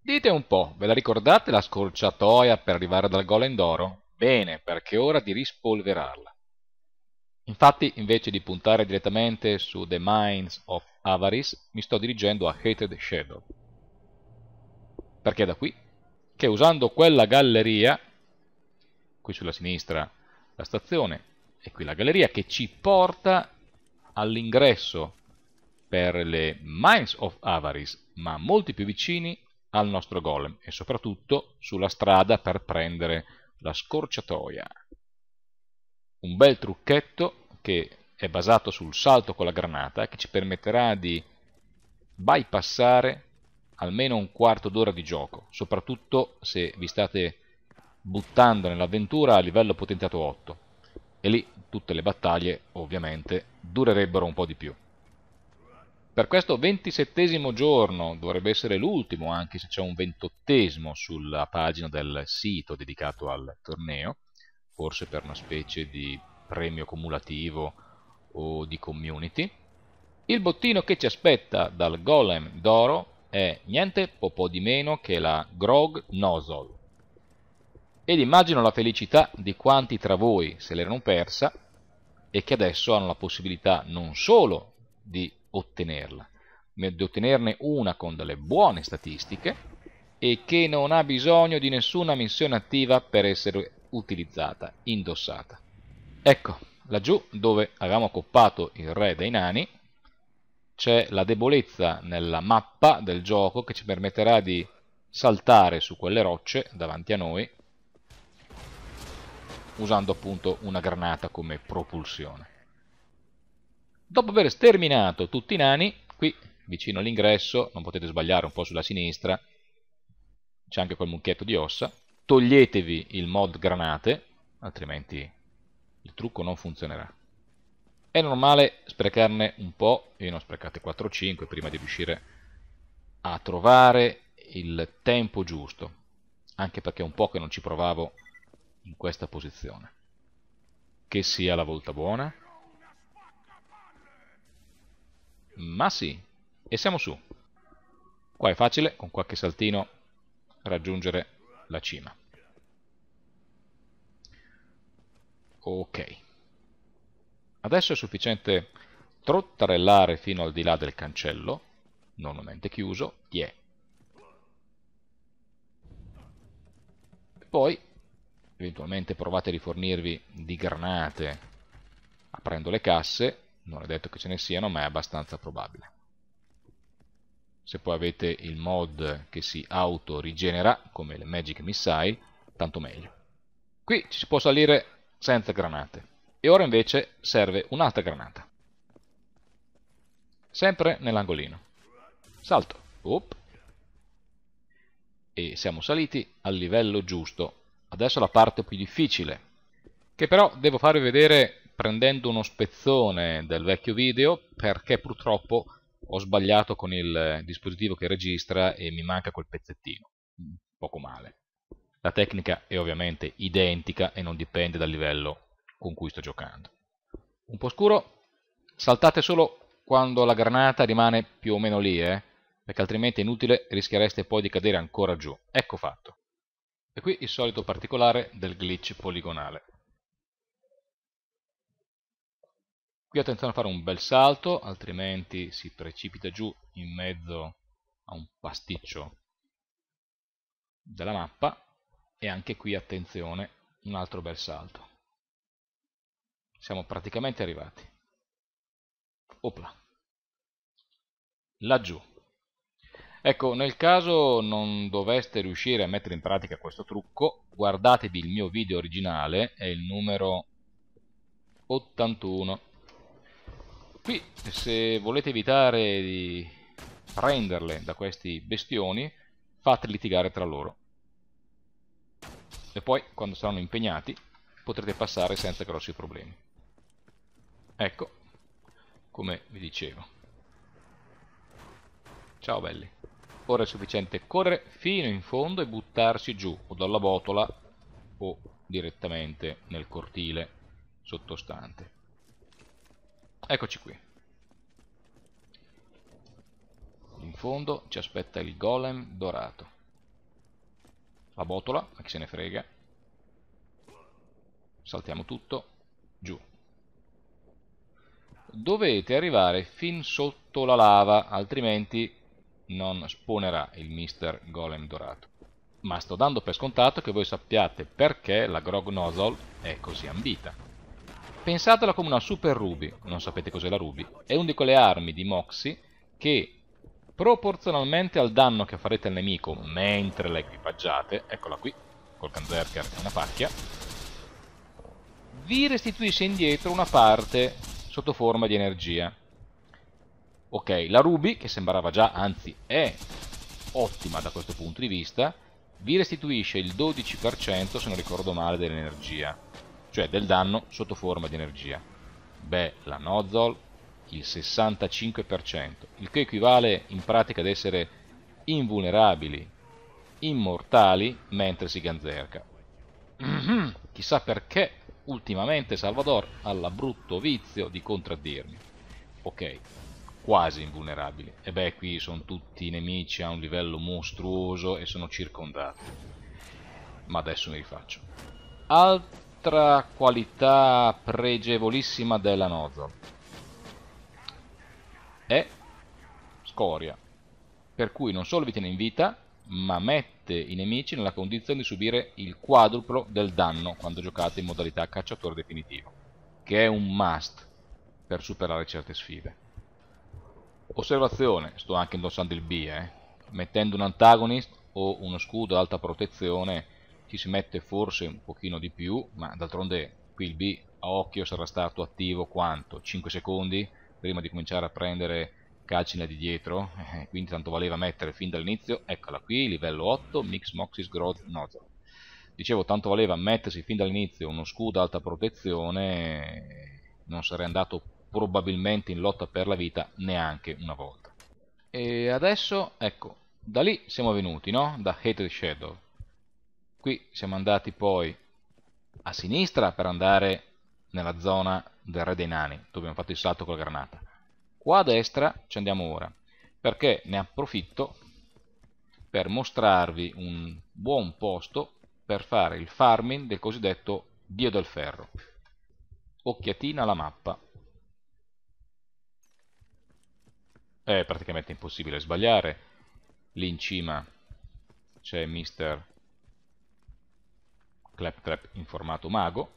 Dite un po', ve la ricordate la scorciatoia per arrivare dal golem d'oro? Bene, perché è ora di rispolverarla. Infatti, invece di puntare direttamente su The Mines of Avaris, mi sto dirigendo a Hated Shadow. Perché è da qui che usando quella galleria, qui sulla sinistra la stazione e qui la galleria, che ci porta all'ingresso per le Mines of Avaris, ma molti più vicini al nostro golem e soprattutto sulla strada per prendere la scorciatoia. Un bel trucchetto che è basato sul salto con la granata che ci permetterà di bypassare almeno un quarto d'ora di gioco, soprattutto se vi state buttando nell'avventura a livello potenziato 8 e lì tutte le battaglie ovviamente durerebbero un po' di più. Per questo ventisettesimo giorno, dovrebbe essere l'ultimo anche se c'è un ventottesimo sulla pagina del sito dedicato al torneo, forse per una specie di premio cumulativo o di community, il bottino che ci aspetta dal Golem d'Oro è niente po' di meno che la Grog Nozzle. Ed immagino la felicità di quanti tra voi se l'erano persa e che adesso hanno la possibilità non solo di ottenerla, di ottenerne una con delle buone statistiche e che non ha bisogno di nessuna missione attiva per essere utilizzata, indossata. Ecco, laggiù dove avevamo coppato il re dei nani, c'è la debolezza nella mappa del gioco che ci permetterà di saltare su quelle rocce davanti a noi usando appunto una granata come propulsione. Dopo aver sterminato tutti i nani, qui vicino all'ingresso, non potete sbagliare un po' sulla sinistra, c'è anche quel mucchietto di ossa, toglietevi il mod granate, altrimenti il trucco non funzionerà. È normale sprecarne un po', io ne ho sprecate 4 5 prima di riuscire a trovare il tempo giusto, anche perché è un po' che non ci provavo in questa posizione. Che sia la volta buona. Ma sì, e siamo su. Qua è facile, con qualche saltino, raggiungere la cima. Ok. Adesso è sufficiente trottarellare fino al di là del cancello, normalmente chiuso, yeah. Poi, eventualmente provate a rifornirvi di granate aprendo le casse, non è detto che ce ne siano ma è abbastanza probabile se poi avete il mod che si auto rigenera come le Magic Missile tanto meglio qui ci si può salire senza granate e ora invece serve un'altra granata sempre nell'angolino salto Oop. e siamo saliti al livello giusto adesso la parte più difficile che però devo farvi vedere prendendo uno spezzone del vecchio video perché purtroppo ho sbagliato con il dispositivo che registra e mi manca quel pezzettino, mm, poco male. La tecnica è ovviamente identica e non dipende dal livello con cui sto giocando. Un po' scuro, saltate solo quando la granata rimane più o meno lì, eh? perché altrimenti è inutile, rischiereste poi di cadere ancora giù. Ecco fatto. E qui il solito particolare del glitch poligonale. Qui attenzione a fare un bel salto, altrimenti si precipita giù in mezzo a un pasticcio della mappa e anche qui attenzione, un altro bel salto. Siamo praticamente arrivati. Opla. Laggiù. Ecco, nel caso non doveste riuscire a mettere in pratica questo trucco, guardatevi il mio video originale, è il numero 81 Qui, se volete evitare di prenderle da questi bestioni, fate litigare tra loro. E poi, quando saranno impegnati, potrete passare senza grossi problemi. Ecco, come vi dicevo. Ciao belli. Ora è sufficiente correre fino in fondo e buttarsi giù, o dalla botola, o direttamente nel cortile sottostante. Eccoci qui. In fondo ci aspetta il golem dorato. La botola, ma chi se ne frega. Saltiamo tutto, giù. Dovete arrivare fin sotto la lava, altrimenti non spawnerà il mister golem dorato. Ma sto dando per scontato che voi sappiate perché la Grog Nozzle è così ambita. Pensatela come una Super Ruby, non sapete cos'è la Ruby, è una di quelle armi di Moxie che proporzionalmente al danno che farete al nemico mentre la equipaggiate, eccola qui, col Kanzerker è una pacchia, vi restituisce indietro una parte sotto forma di energia. Ok, la Ruby, che sembrava già, anzi è ottima da questo punto di vista, vi restituisce il 12% se non ricordo male dell'energia cioè del danno sotto forma di energia. Beh, la nozzle il 65%, il che equivale in pratica ad essere invulnerabili, immortali mentre si ganzerca. Mhm, chissà perché ultimamente Salvador ha la brutto vizio di contraddirmi. Ok, quasi invulnerabili. E beh, qui sono tutti nemici a un livello mostruoso e sono circondati. Ma adesso mi rifaccio. Alt un'altra qualità pregevolissima della Nozol è scoria per cui non solo vi tiene in vita ma mette i nemici nella condizione di subire il quadruplo del danno quando giocate in modalità cacciatore definitivo che è un must per superare certe sfide osservazione, sto anche indossando il B eh? mettendo un antagonist o uno scudo ad alta protezione ci si mette forse un pochino di più, ma d'altronde qui il B a occhio sarà stato attivo quanto? 5 secondi prima di cominciare a prendere calcina di dietro, eh, quindi tanto valeva mettere fin dall'inizio, eccola qui, livello 8, Mix Moxis Growth Nozzle. Dicevo, tanto valeva mettersi fin dall'inizio uno scudo alta protezione, non sarei andato probabilmente in lotta per la vita neanche una volta. E adesso, ecco, da lì siamo venuti, no? Da Hatred Shadow Qui siamo andati poi a sinistra per andare nella zona del re dei nani, dove abbiamo fatto il salto con la granata. Qua a destra ci andiamo ora, perché ne approfitto per mostrarvi un buon posto per fare il farming del cosiddetto dio del ferro. Occhiatina alla mappa. È praticamente impossibile sbagliare. Lì in cima c'è Mr claptrap in formato mago,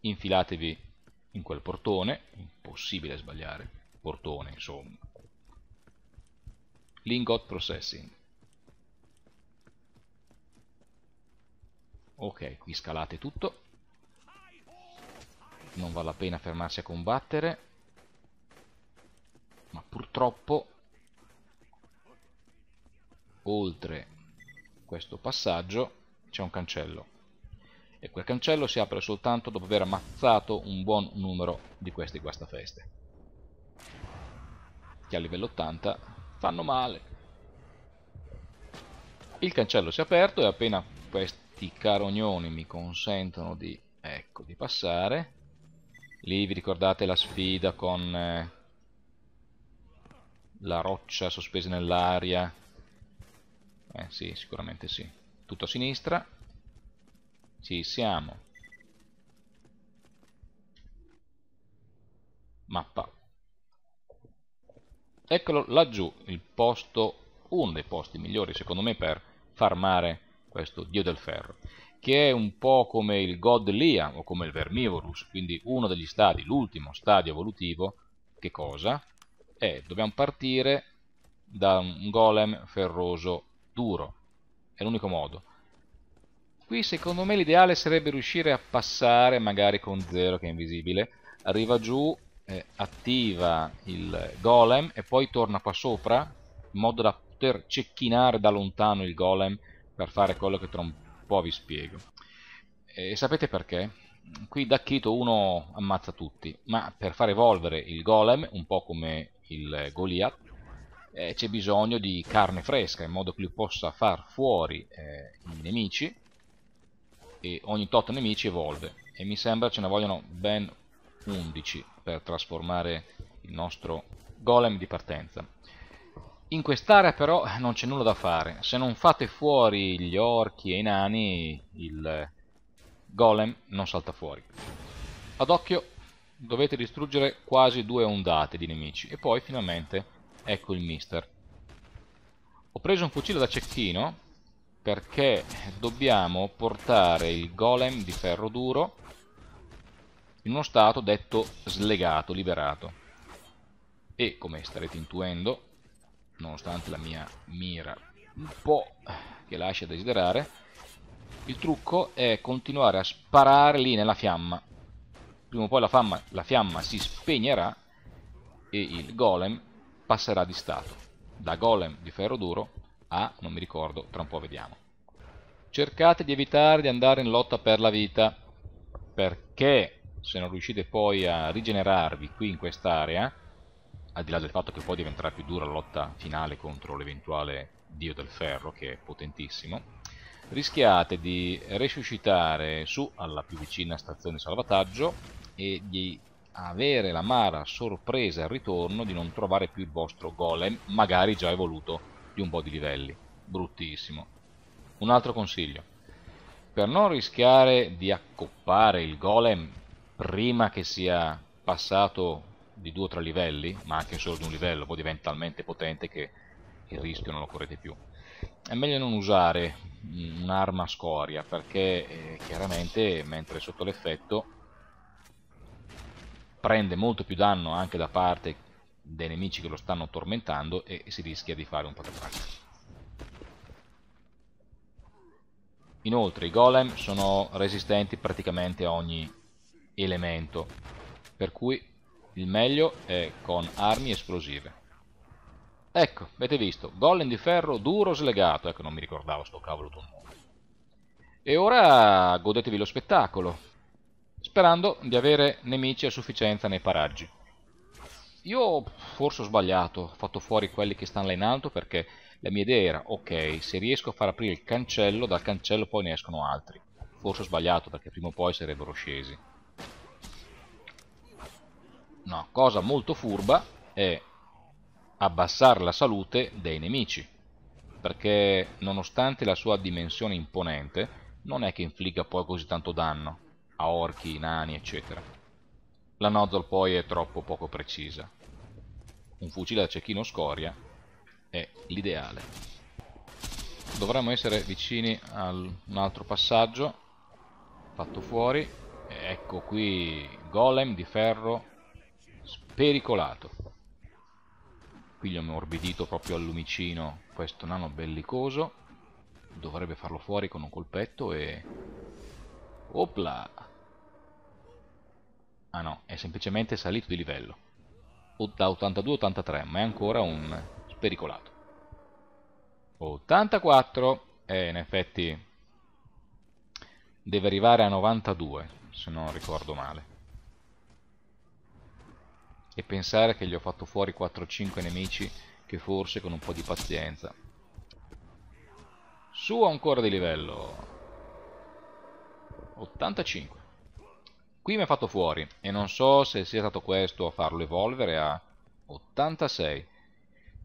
infilatevi in quel portone, impossibile sbagliare, portone insomma, lingot processing. Ok, qui scalate tutto, non vale la pena fermarsi a combattere, ma purtroppo oltre questo passaggio c'è un cancello e quel cancello si apre soltanto dopo aver ammazzato un buon numero di questi guastafeste che a livello 80 fanno male il cancello si è aperto e appena questi carognoni mi consentono di, ecco, di passare lì vi ricordate la sfida con eh, la roccia sospesa nell'aria eh sì sicuramente sì tutto a sinistra ci siamo mappa eccolo laggiù il posto uno dei posti migliori secondo me per farmare questo dio del ferro che è un po' come il God Lia o come il Vermivorus quindi uno degli stadi, l'ultimo stadio evolutivo che cosa? Eh, dobbiamo partire da un golem ferroso duro è l'unico modo. Qui secondo me l'ideale sarebbe riuscire a passare magari con zero che è invisibile, arriva giù, eh, attiva il golem e poi torna qua sopra in modo da poter cecchinare da lontano il golem per fare quello che tra un po' vi spiego. E sapete perché? Qui da Kito uno ammazza tutti, ma per far evolvere il golem, un po' come il Goliath, eh, c'è bisogno di carne fresca in modo che lui possa far fuori eh, i nemici e ogni tot nemici evolve e mi sembra ce ne vogliono ben 11 per trasformare il nostro golem di partenza in quest'area però non c'è nulla da fare se non fate fuori gli orchi e i nani il golem non salta fuori ad occhio dovete distruggere quasi due ondate di nemici e poi finalmente Ecco il mister. Ho preso un fucile da cecchino perché dobbiamo portare il golem di ferro duro in uno stato detto slegato, liberato. E come starete intuendo, nonostante la mia mira un po' che lascia desiderare, il trucco è continuare a sparare lì nella fiamma. Prima o poi la fiamma, la fiamma si spegnerà e il golem passerà di stato da golem di ferro duro a, non mi ricordo, tra un po' vediamo. Cercate di evitare di andare in lotta per la vita, perché se non riuscite poi a rigenerarvi qui in quest'area, al di là del fatto che poi diventerà più dura la lotta finale contro l'eventuale dio del ferro, che è potentissimo, rischiate di resuscitare su alla più vicina stazione salvataggio e di avere la mara sorpresa al ritorno di non trovare più il vostro golem, magari già evoluto di un po' di livelli. Bruttissimo. Un altro consiglio. Per non rischiare di accoppare il golem prima che sia passato di due o tre livelli, ma anche solo di un livello, poi diventa talmente potente che il rischio non lo correte più. È meglio non usare mm, un'arma scoria, perché eh, chiaramente mentre sotto l'effetto prende molto più danno anche da parte dei nemici che lo stanno tormentando e si rischia di fare un po' patatrack. Inoltre i golem sono resistenti praticamente a ogni elemento, per cui il meglio è con armi esplosive. Ecco, avete visto, golem di ferro duro slegato, ecco non mi ricordavo sto cavolo d'un mondo. E ora godetevi lo spettacolo, sperando di avere nemici a sufficienza nei paraggi. Io forse ho sbagliato, ho fatto fuori quelli che stanno là in alto perché la mia idea era, ok, se riesco a far aprire il cancello, dal cancello poi ne escono altri. Forse ho sbagliato perché prima o poi sarebbero scesi. No, cosa molto furba è abbassare la salute dei nemici, perché nonostante la sua dimensione imponente, non è che infligga poi così tanto danno a orchi, nani, eccetera. La nozzle poi è troppo poco precisa. Un fucile da cecchino scoria è l'ideale. Dovremmo essere vicini a un altro passaggio fatto fuori. Ecco qui golem di ferro spericolato. Qui gli ho ammorbidito proprio al lumicino questo nano bellicoso. Dovrebbe farlo fuori con un colpetto e... Opla! Ah no, è semplicemente salito di livello. Da 82-83, ma è ancora un spericolato. 84, e eh, in effetti deve arrivare a 92, se non ricordo male. E pensare che gli ho fatto fuori 4-5 nemici che forse con un po' di pazienza. Su ancora di livello. 85 qui mi ha fatto fuori e non so se sia stato questo a farlo evolvere a 86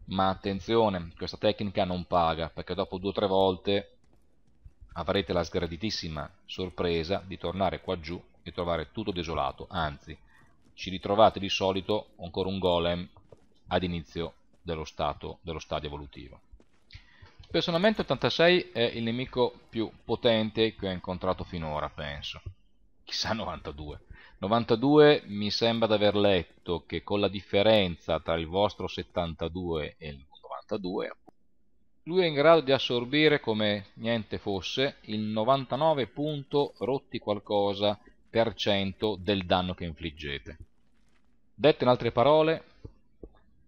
ma attenzione questa tecnica non paga perché dopo due o tre volte avrete la sgraditissima sorpresa di tornare qua giù e trovare tutto desolato anzi ci ritrovate di solito ancora un golem ad inizio dello, stato, dello stadio evolutivo personalmente 86 è il nemico più potente che ho incontrato finora penso chissà 92. 92 mi sembra di aver letto che con la differenza tra il vostro 72 e il 92 lui è in grado di assorbire come niente fosse il 99 punto rotti qualcosa per cento del danno che infliggete. Detto in altre parole,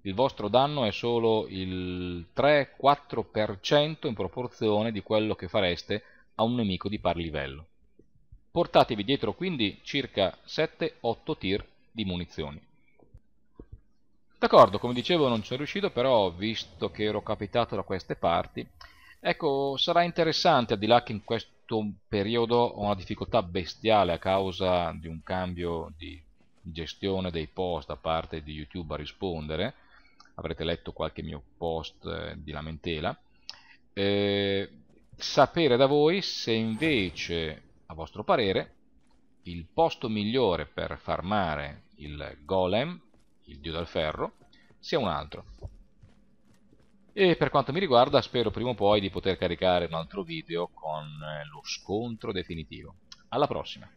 il vostro danno è solo il 3-4% in proporzione di quello che fareste a un nemico di pari livello. Portatevi dietro quindi circa 7-8 tir di munizioni. D'accordo, come dicevo non ci sono riuscito, però visto che ero capitato da queste parti, ecco, sarà interessante, al di là che in questo periodo ho una difficoltà bestiale a causa di un cambio di gestione dei post da parte di YouTube a rispondere, avrete letto qualche mio post eh, di lamentela, eh, sapere da voi se invece a vostro parere, il posto migliore per farmare il golem, il dio del ferro, sia un altro. E per quanto mi riguarda spero prima o poi di poter caricare un altro video con lo scontro definitivo. Alla prossima!